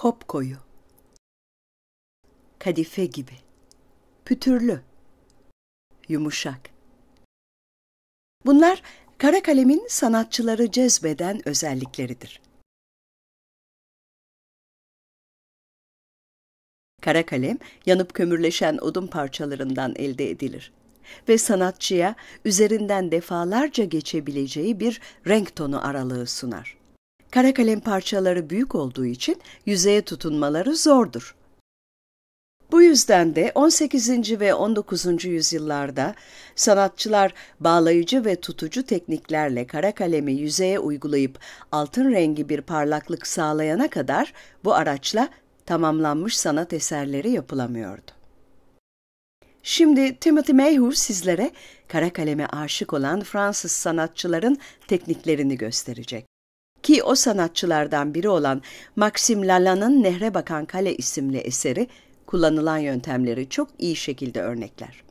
kopkoyu, kadife gibi, pütürlü, yumuşak. Bunlar kara kalemin sanatçıları cezbeden özellikleridir. Kara kalem yanıp kömürleşen odun parçalarından elde edilir ve sanatçıya üzerinden defalarca geçebileceği bir renk tonu aralığı sunar. Kara kalem parçaları büyük olduğu için yüzeye tutunmaları zordur. Bu yüzden de 18. ve 19. yüzyıllarda sanatçılar bağlayıcı ve tutucu tekniklerle kara kalemi yüzeye uygulayıp altın rengi bir parlaklık sağlayana kadar bu araçla tamamlanmış sanat eserleri yapılamıyordu. Şimdi Timothy Mayhew sizlere kara kaleme aşık olan Fransız sanatçıların tekniklerini gösterecek ki o sanatçılardan biri olan Maxim Lalan'ın Nehre Bakan Kale isimli eseri kullanılan yöntemleri çok iyi şekilde örnekler.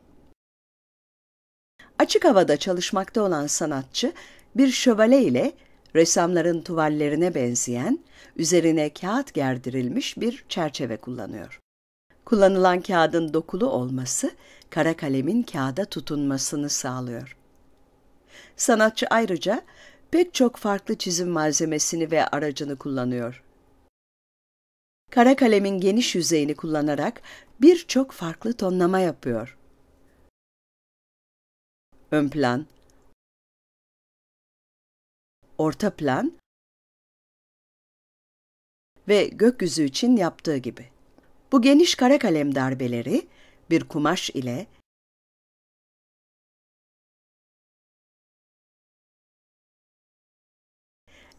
Açık havada çalışmakta olan sanatçı bir şövale ile resamların tuvallerine benzeyen, üzerine kağıt gerdirilmiş bir çerçeve kullanıyor. Kullanılan kağıdın dokulu olması, kara kalemin kağıda tutunmasını sağlıyor. Sanatçı ayrıca pek çok farklı çizim malzemesini ve aracını kullanıyor. Kara kalemin geniş yüzeyini kullanarak birçok farklı tonlama yapıyor. Ön plan, orta plan ve gökyüzü için yaptığı gibi. Bu geniş kara kalem darbeleri bir kumaş ile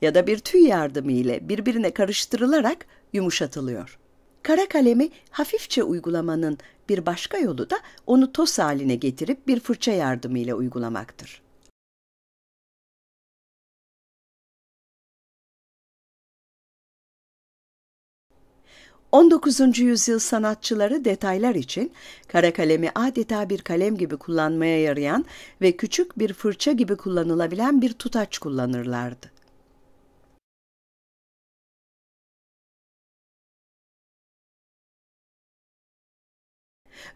ya da bir tüy yardımı ile birbirine karıştırılarak yumuşatılıyor. Kara kalemi hafifçe uygulamanın bir başka yolu da onu toz haline getirip bir fırça yardımı ile uygulamaktır. ...19. yüzyıl sanatçıları detaylar için kara kalemi adeta bir kalem gibi kullanmaya yarayan ve küçük bir fırça gibi kullanılabilen bir tutaç kullanırlardı.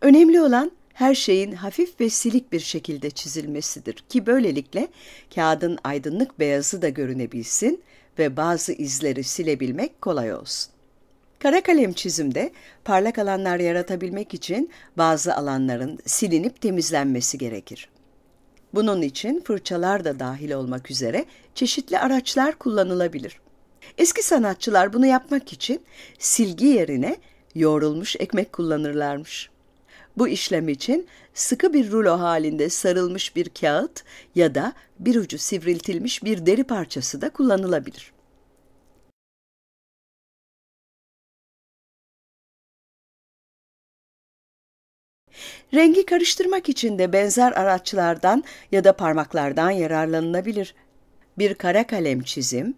Önemli olan her şeyin hafif ve silik bir şekilde çizilmesidir ki böylelikle kağıdın aydınlık beyazı da görünebilsin ve bazı izleri silebilmek kolay olsun. Kara kalem çizimde parlak alanlar yaratabilmek için bazı alanların silinip temizlenmesi gerekir. Bunun için fırçalar da dahil olmak üzere çeşitli araçlar kullanılabilir. Eski sanatçılar bunu yapmak için silgi yerine yoğrulmuş ekmek kullanırlarmış. Bu işlem için sıkı bir rulo halinde sarılmış bir kağıt ya da bir ucu sivriltilmiş bir deri parçası da kullanılabilir. Rengi karıştırmak için de benzer araçlardan ya da parmaklardan yararlanılabilir. Bir kara kalem çizim,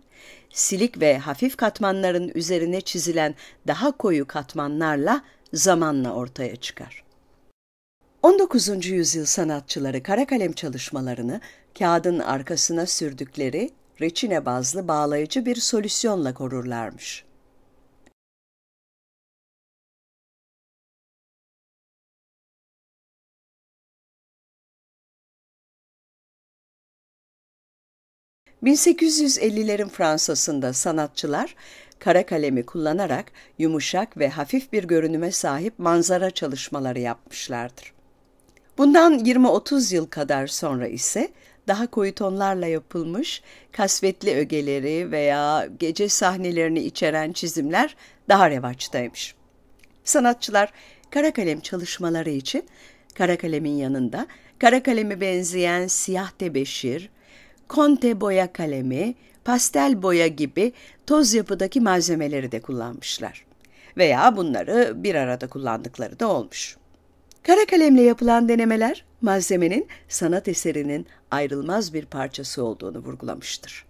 silik ve hafif katmanların üzerine çizilen daha koyu katmanlarla zamanla ortaya çıkar. 19. yüzyıl sanatçıları kara kalem çalışmalarını kağıdın arkasına sürdükleri reçine bazlı bağlayıcı bir solüsyonla korurlarmış. ...1850'lerin Fransa'sında sanatçılar kara kalemi kullanarak yumuşak ve hafif bir görünüme sahip manzara çalışmaları yapmışlardır. Bundan 20-30 yıl kadar sonra ise daha koyu tonlarla yapılmış kasvetli ögeleri veya gece sahnelerini içeren çizimler daha revaçtaymış. Sanatçılar kara kalem çalışmaları için kara kalemin yanında kara kalemi benzeyen siyah tebeşir, konte boya kalemi, pastel boya gibi toz yapıdaki malzemeleri de kullanmışlar. Veya bunları bir arada kullandıkları da olmuş.'' Kara kalemle yapılan denemeler malzemenin sanat eserinin ayrılmaz bir parçası olduğunu vurgulamıştır.